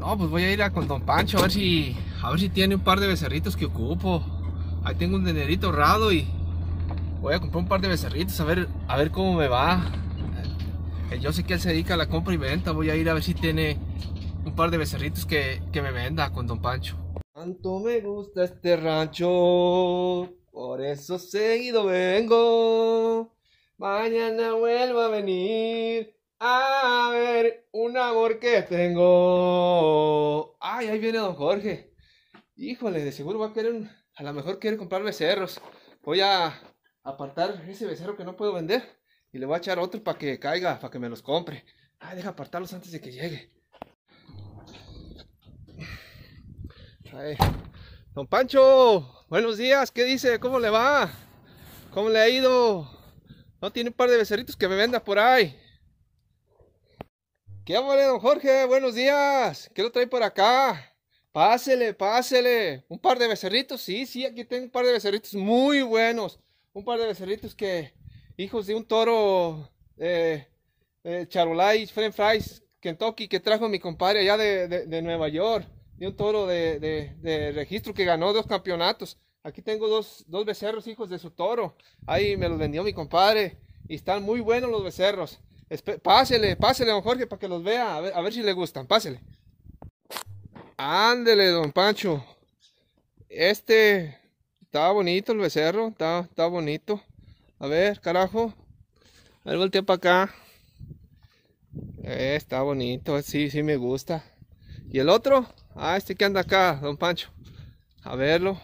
No, pues voy a ir a con Don Pancho a ver si. A ver si tiene un par de becerritos que ocupo. Ahí tengo un dinerito ahorrado y. Voy a comprar un par de becerritos a ver, a ver cómo me va. Eh, yo sé que él se dedica a la compra y venta. Voy a ir a ver si tiene un par de becerritos que, que me venda con Don Pancho. Tanto me gusta este rancho, por eso seguido vengo. Mañana vuelvo a venir a ver un amor que tengo. Ay, ahí viene don Jorge. Híjole, de seguro va a querer, a lo mejor quiere comprar becerros. Voy a apartar ese becerro que no puedo vender y le voy a echar otro para que caiga, para que me los compre. Ay, deja apartarlos antes de que llegue. Ay. Don Pancho, buenos días, ¿qué dice? ¿Cómo le va? ¿Cómo le ha ido? ¿No tiene un par de becerritos que me venda por ahí? ¿Qué vale, don Jorge? Buenos días. ¿Qué lo trae por acá? Pásele, pásele. Un par de becerritos. Sí, sí, aquí tengo un par de becerritos muy buenos. Un par de becerritos que, hijos de un toro eh, eh, charolais, french fries, Kentucky, que trajo mi compadre allá de, Nueva York. De un toro de, registro que ganó dos campeonatos. Aquí tengo dos, dos becerros, hijos de su toro. Ahí me los vendió mi compadre. Y están muy buenos los becerros. Pásele, pásele, don Jorge, para que los vea. A ver, si le gustan. Pásele. Ándele, don Pancho. Este está bonito el becerro. Está, bonito. A ver, carajo. A ver, voltea para acá. Eh, está bonito. Sí, sí me gusta. ¿Y el otro? Ah, este que anda acá, don Pancho. A verlo.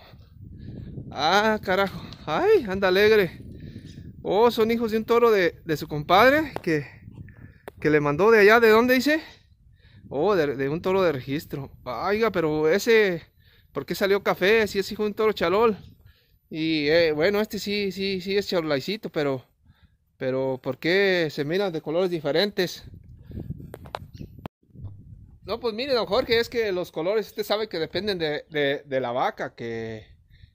Ah, carajo. Ay, anda alegre. Oh, son hijos de un toro de, de su compadre que que le mandó de allá, ¿de dónde dice? Oh, de, un toro de registro. Vaya, pero ese, ¿por qué salió café? Si es hijo de un toro chalol. Y eh, bueno, este sí, sí, sí es charlaicito, pero, pero ¿por qué se miran de colores diferentes? No, pues mire, don Jorge, es que los colores, usted sabe que dependen de, de, la vaca, que,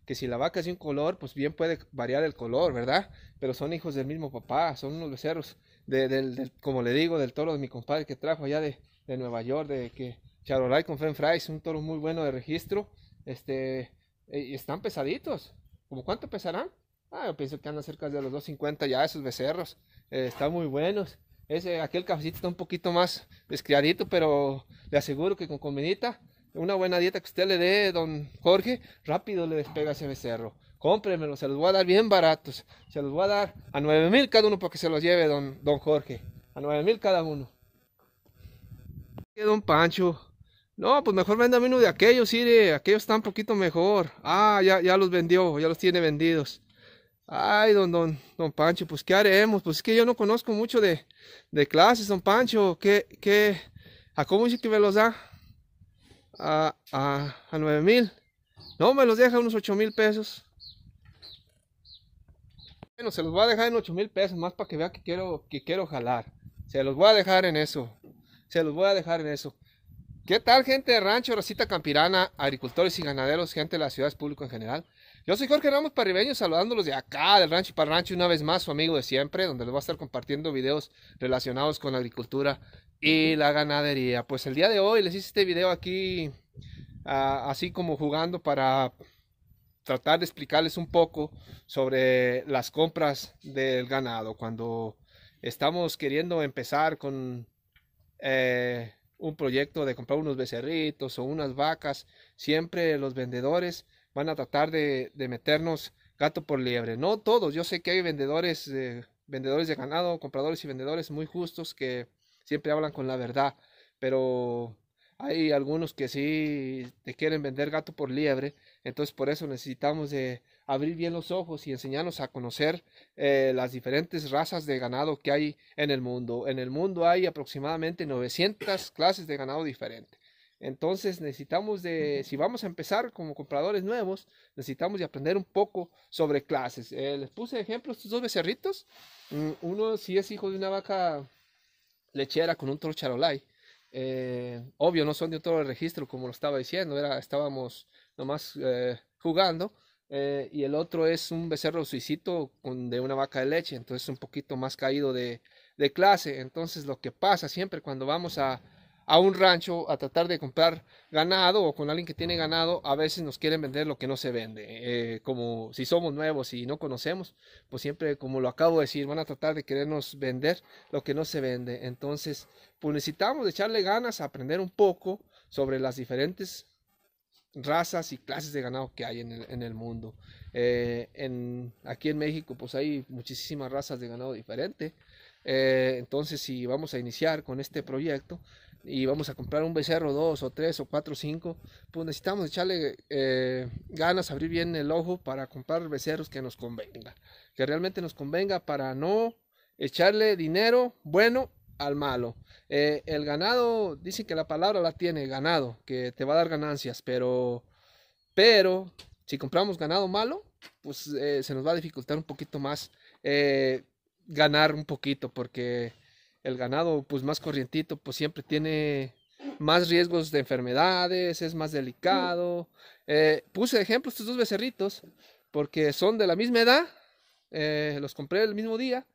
que si la vaca es de un color, pues bien puede variar el color, ¿verdad? Pero son hijos del mismo papá, son unos becerros del, como le digo, del toro de mi compadre que trajo allá de, de Nueva York, de que Charolais con French Fries, un toro muy bueno de registro, este, e, y están pesaditos. como cuánto pesarán? Ah, yo pienso que andan cerca de los 2.50 ya esos becerros, eh, están muy buenos. Ese, aquel cafecito está un poquito más descriadito, pero le aseguro que con comidita, una buena dieta que usted le dé, don Jorge, rápido le despega ese becerro cómpremelo, se los voy a dar bien baratos. Se los voy a dar a 9 mil cada uno para que se los lleve don, don Jorge. A 9 mil cada uno. ¿Qué don Pancho? No, pues mejor véndame uno de aquellos, sí, Aquellos están poquito mejor. Ah, ya, ya los vendió, ya los tiene vendidos. Ay, don, don, Pancho, pues ¿qué haremos? Pues es que yo no conozco mucho de, clases, don Pancho. ¿Qué, qué? ¿A cómo dice que me los da? A, a, a 9 mil. No, me los deja unos 8 mil pesos. Bueno, se los voy a dejar en 8 mil pesos más para que vea que quiero, que quiero jalar. Se los voy a dejar en eso. Se los voy a dejar en eso. ¿Qué tal gente de rancho, Rosita Campirana, agricultores y ganaderos, gente de las ciudades públicas en general? Yo soy Jorge Ramos Parribeño, saludándolos de acá, del rancho para rancho, una vez más, su amigo de siempre, donde les voy a estar compartiendo videos relacionados con la agricultura y la ganadería. Pues el día de hoy les hice este video aquí, ah, así como jugando para tratar de explicarles un poco sobre las compras del ganado cuando estamos queriendo empezar con eh, un proyecto de comprar unos becerritos o unas vacas, siempre los vendedores van a tratar de, meternos gato por liebre. No todos, yo sé que hay vendedores, vendedores de ganado, compradores y vendedores muy justos que siempre hablan con la verdad, pero hay algunos que sí te quieren vender gato por liebre, entonces por eso necesitamos de abrir bien los ojos y enseñarnos a conocer eh, las diferentes razas de ganado que hay en el mundo. En el mundo hay aproximadamente 900 clases de ganado diferente Entonces necesitamos de, si vamos a empezar como compradores nuevos, necesitamos de aprender un poco sobre clases. Eh, les puse ejemplos estos dos becerritos. Mm, uno sí es hijo de una vaca lechera con un trocharolai. Eh, obvio, no son de todo el registro, como lo estaba diciendo, era, estábamos nomás eh, jugando. Eh, y el otro es un becerro suicito con, de una vaca de leche, entonces un poquito más caído de, de clase. Entonces lo que pasa siempre cuando vamos a, a un rancho a tratar de comprar ganado o con alguien que tiene ganado, a veces nos quieren vender lo que no se vende. Eh, como si somos nuevos y no conocemos, pues siempre, como lo acabo de decir, van a tratar de querernos vender lo que no se vende. Entonces, pues necesitamos echarle ganas a aprender un poco sobre las diferentes razas y clases de ganado que hay en el, mundo. Eh, en, aquí en México, pues hay muchísimas razas de ganado diferente. Eh, entonces, si vamos a iniciar con este proyecto, y vamos a comprar un becerro, dos o tres o cuatro o cinco, pues necesitamos echarle eh, ganas, abrir bien el ojo para comprar becerros que nos convenga, que realmente nos convenga para no echarle dinero bueno al malo. Eh, el ganado, dicen que la palabra la tiene, ganado, que te va a dar ganancias, pero, pero, si compramos ganado malo, pues eh, se nos va a dificultar un poquito más ganar un poquito, porque el ganado pues más corrientito pues siempre tiene más riesgos de enfermedades, es más delicado. Eh, puse de ejemplo estos dos becerritos porque son de la misma edad, eh, los compré el mismo día,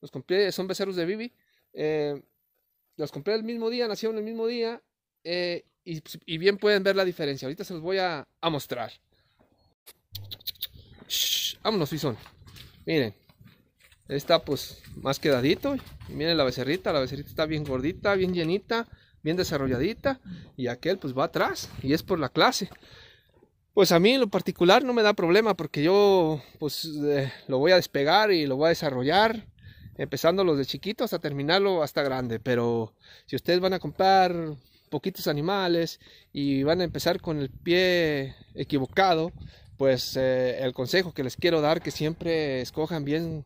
los compré, son becerros de Bibi, eh, los compré el mismo día, nacieron el mismo día pues, y, bien pueden ver la diferencia. Ahorita se los voy a, mostrar. vámonos, Fison. Miren. Está pues más quedadito. Y miren la becerrita, la becerrita está bien gordita, bien llenita, bien desarrolladita. Y aquel pues va atrás y es por la clase. Pues a mí en lo particular no me da problema porque yo pues eh, lo voy a despegar y lo voy a desarrollar. Empezando los de chiquito hasta terminarlo hasta grande. Pero si ustedes van a comprar poquitos animales y van a empezar con el pie equivocado, pues eh, el consejo que les quiero dar que siempre escojan bien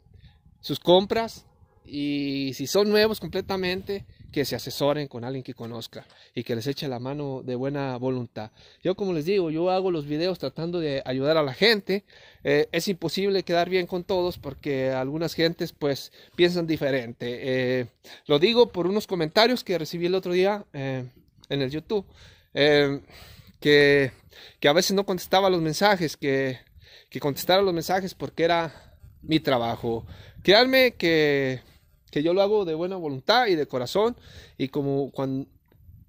sus compras y si son nuevos completamente, que se asesoren con alguien que conozca y que les eche la mano de buena voluntad. Yo como les digo, yo hago los videos tratando de ayudar a la gente. Eh, es imposible quedar bien con todos porque algunas gentes pues piensan diferente. Eh, lo digo por unos comentarios que recibí el otro día eh, en el YouTube, que, que, a veces no contestaba los mensajes, que, que contestara los mensajes porque era mi trabajo. Créanme que, yo lo hago de buena voluntad y de corazón. Y como cuando,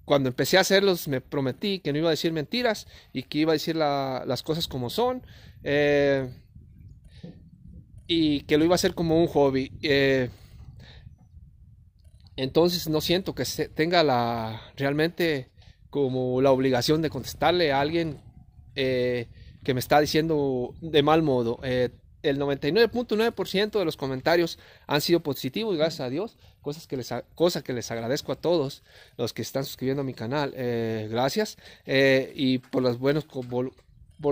cuando empecé a hacerlos me prometí que no iba a decir mentiras y que iba a decir las cosas como son eh, y que lo iba a hacer como un hobby. Eh, entonces no siento que tenga la realmente como la obligación de contestarle a alguien eh, que me está diciendo de mal modo el 99.9% de los comentarios han sido positivos, gracias a Dios, cosas que les, cosa que les agradezco a todos los que están suscribiendo a mi canal, eh, gracias, eh, y por los, buenos, por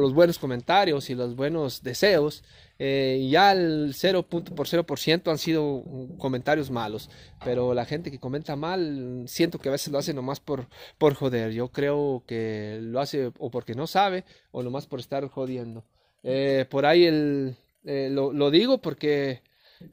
los buenos comentarios y los buenos deseos, eh, ya el 0.0% han sido comentarios malos, pero la gente que comenta mal, siento que a veces lo hace nomás por, por joder, yo creo que lo hace o porque no sabe o nomás por estar jodiendo. por ahí el eh, lo, digo porque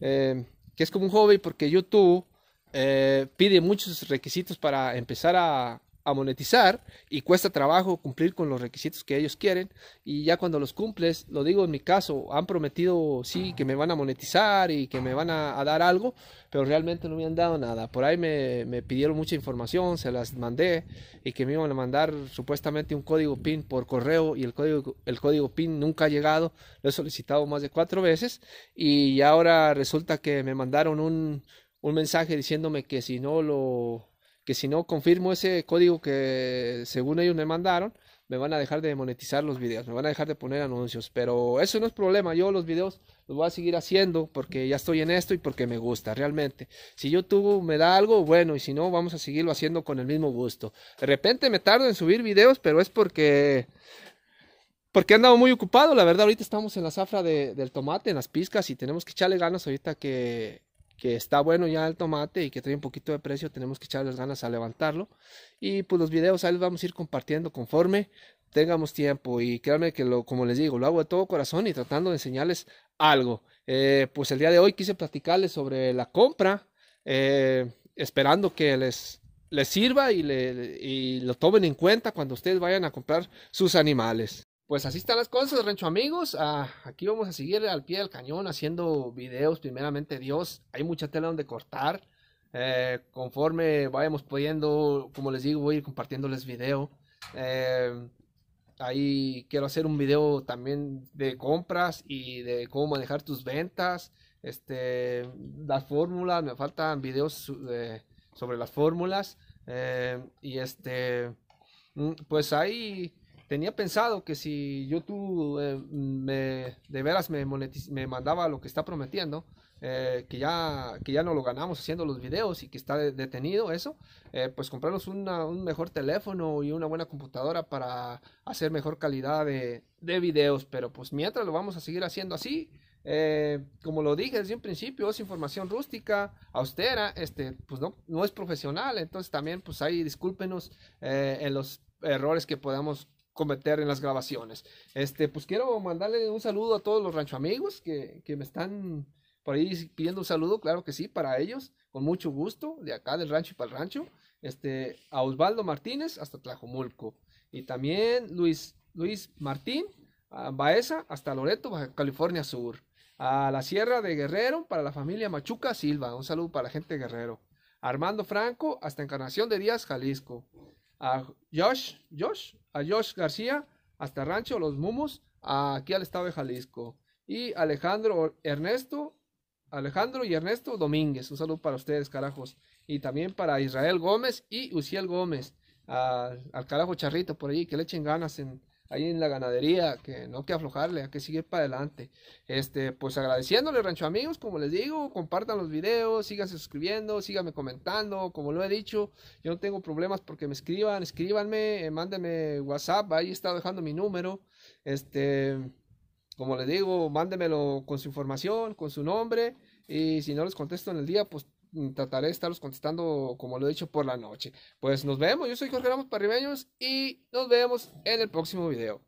eh, que es como un hobby, porque YouTube eh, pide muchos requisitos para empezar a, a monetizar y cuesta trabajo cumplir con los requisitos que ellos quieren y ya cuando los cumples, lo digo en mi caso, han prometido sí que me van a monetizar y que me van a, dar algo, pero realmente no me han dado nada. Por ahí me, pidieron mucha información, se las mandé y que me iban a mandar supuestamente un código PIN por correo y el código, el código PIN nunca ha llegado, lo he solicitado más de cuatro veces y ahora resulta que me mandaron un, un mensaje diciéndome que si no lo que si no confirmo ese código que según ellos me mandaron, me van a dejar de monetizar los videos, me van a dejar de poner anuncios, pero eso no es problema, yo los videos los voy a seguir haciendo porque ya estoy en esto y porque me gusta realmente. Si YouTube me da algo, bueno, y si no, vamos a seguirlo haciendo con el mismo gusto. De repente me tardo en subir videos, pero es porque... Porque he andado muy ocupado, la verdad, ahorita estamos en la zafra del tomate, en las piscas y tenemos que echarle ganas ahorita que, que está bueno ya el tomate y que trae un poquito de precio, tenemos que echarles las ganas a levantarlo. Y pues los videos ahí los vamos a ir compartiendo conforme tengamos tiempo. Y créanme que lo, como les digo, lo hago de todo corazón y tratando de enseñarles algo. Eh, pues el día de hoy quise platicarles sobre la compra, eh, esperando que les, les sirva y, le, y lo tomen en cuenta cuando ustedes vayan a comprar sus animales pues así están las cosas, rancho amigos. Ah, aquí vamos a seguir al pie del cañón haciendo videos, primeramente Dios. Hay mucha tela donde cortar. Eh, conforme vayamos pudiendo, como les digo, voy a ir compartiéndoles video. Eh, ahí quiero hacer un video también de compras y de cómo manejar tus ventas. Este, las fórmulas, me faltan videos sobre las fórmulas. Eh, y este, mm, pues ahí tenía pensado que si YouTube eh, de veras me, me mandaba lo que está prometiendo, eh, que, ya, ya no lo ganamos haciendo los videos y que está detenido eso, eh, pues comprarnos un mejor teléfono y una buena computadora para hacer mejor calidad de, de videos. Pero pues mientras lo vamos a seguir haciendo así. como lo dije desde un principio, es información rústica, austera, este, pues no, no es profesional, entonces también pues ahí discúlpenos en los errores que podamos cometer en las grabaciones. Este, pues quiero mandarle un saludo a todos los rancho amigos que, que me están por ahí pidiendo un saludo, claro que sí, para ellos, con mucho gusto, de acá del rancho y para el rancho, este, a Osvaldo Martínez hasta Tlajomulco, y también Luis, Luis Martín, a Baeza hasta Loreto, Baja California Sur, a la Sierra de Guerrero para la familia Machuca Silva, un saludo para la gente Guerrero, Armando Franco hasta Encarnación de Díaz, Jalisco, a Josh, Josh, a Josh García hasta Rancho Los Mumos, aquí al estado de Jalisco. Y Alejandro Ernesto, Alejandro y Ernesto Domínguez, un saludo para ustedes, carajos. Y también para Israel Gómez y Uciel Gómez, al, carajo charrito por allí, que le echen ganas en, ahí en la ganadería, que no que aflojarle, hay que seguir para adelante. Este, pues agradeciéndole, rancho amigos, como les digo, compartan los videos, síganse suscribiendo, síganme comentando, como lo he dicho, yo no tengo problemas porque me escriban, escríbanme, eh, mándenme WhatsApp, ahí está dejando mi número, este, como les digo, mándenmelo con su información, con su nombre, y si no les contesto en el día, pues Mm, trataré de estarlos contestando, como lo he dicho, por la noche. Pues nos vemos, yo soy Jorge Ramos Parribeños y nos vemos en el próximo video.